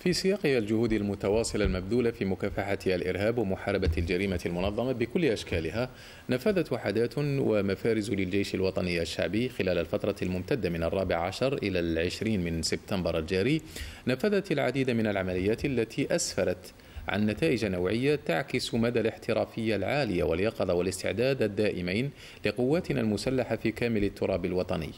في سياق الجهود المتواصلة المبذولة في مكافحة الإرهاب ومحاربة الجريمة المنظمة بكل أشكالها نفذت وحدات ومفارز للجيش الوطني الشعبي خلال الفترة الممتدة من الرابع عشر إلى العشرين من سبتمبر الجاري نفذت العديد من العمليات التي أسفرت عن نتائج نوعية تعكس مدى الاحترافية العالية واليقظة والاستعداد الدائمين لقواتنا المسلحة في كامل التراب الوطني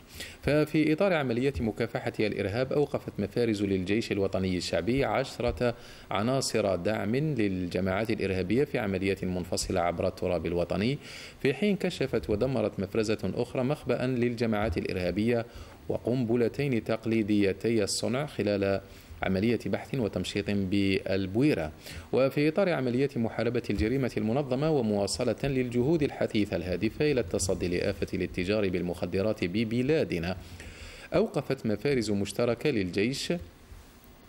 ففي إطار عملية مكافحة الإرهاب أوقفت مفارز للجيش الوطني الشعبي عشرة عناصر دعم للجماعات الإرهابية في عملية منفصلة عبر التراب الوطني في حين كشفت ودمرت مفرزة أخرى مخبأ للجماعات الإرهابية وقنبلتين تقليديتي الصنع خلال عملية بحث وتمشيط بالبويرة وفي إطار عملية محاربة الجريمة المنظمة ومواصلة للجهود الحثيثة الهادفة إلى التصدي لآفة الاتجار بالمخدرات ببلادنا أوقفت مفارز مشتركة للجيش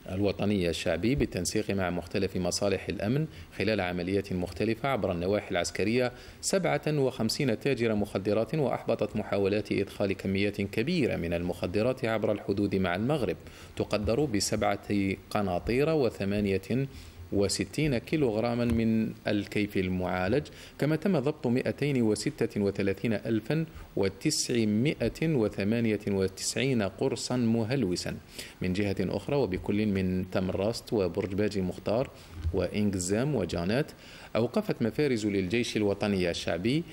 الوطنية الشعبي بالتنسيق مع مختلف مصالح الأمن خلال عمليات مختلفة عبر النواحي العسكرية 57 تاجر مخدرات وأحبطت محاولات إدخال كميات كبيرة من المخدرات عبر الحدود مع المغرب تقدر بسبعة قناطير وثمانية 260 كيلوغراما من الكيف المعالج كما تم ضبط 236998 قرصا مهلوسا من جهة أخرى وبكل من تمراست وبرج باجي مختار وإنجزام وجانات أوقفت مفارز للجيش الوطني الشعبي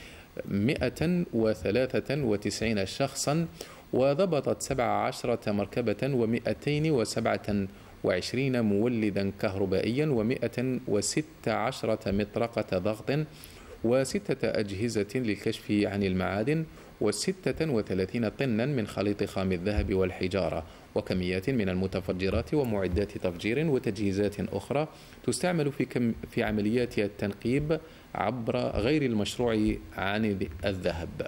193 شخصا وضبطت 17 مركبة و227 وعشرين مولدا كهربائيا ومائة وستة عشرة مطرقة ضغط وستة أجهزة للكشف عن المعادن وستة وثلاثين طنا من خليط خام الذهب والحجارة وكميات من المتفجرات ومعدات تفجير وتجهيزات أخرى تستعمل في, كم في عمليات التنقيب عبر غير المشروع عن الذهب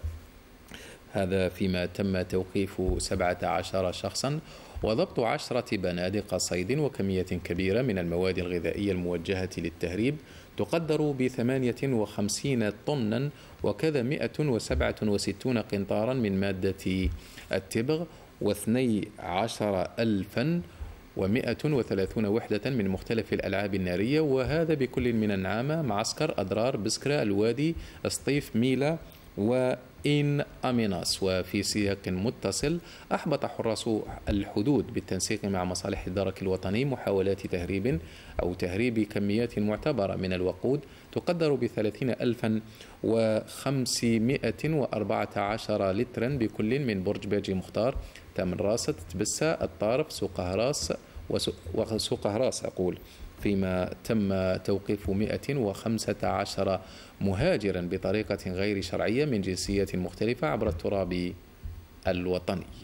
هذا فيما تم توقيف 17 شخصا وضبط عشرة بنادق صيد وكمية كبيرة من المواد الغذائية الموجهة للتهريب تقدر ب 58 طنا وكذا 167 قنطارا من مادة التبغ واثني عشر ألفا و130 وحدة من مختلف الألعاب النارية وهذا بكل من النعامة معسكر أدرار بسكرة الوادي سطيف ميلا وإن أميناس وفي سياق متصل أحبط حراس الحدود بالتنسيق مع مصالح الدرك الوطني محاولات تهريب أو تهريب كميات معتبرة من الوقود تقدر ب 30514 لترا بكل من برج باجي مختار تمن راست تبسة الطارف سوق هراس وسقه راس أقول فيما تم توقيف 115 مهاجرا بطريقة غير شرعية من جنسيات مختلفة عبر التراب الوطني